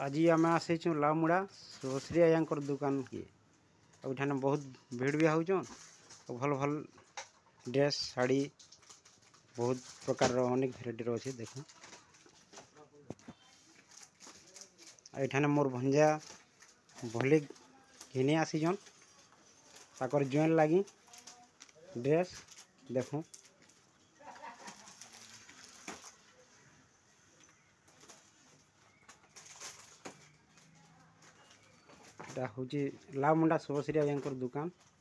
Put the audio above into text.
आज आम आसीचु लामुड़ा श्री आजा दुकान किए अठान बहुत भिड़ भी हो भल भल ड्रेस शाढ़ी बहुत प्रकार अनेक भेर अच्छे देख ये मोर भंजा भले घिनी आसीचन तक जेन लगी ड्रेस देखूँ ଏଇଟା ହେଉଛି ଲାଭମୁଣ୍ଡା ଶୁଭଶ୍ରୀ ଆଜ୍ଞାଙ୍କର ଦୋକାନ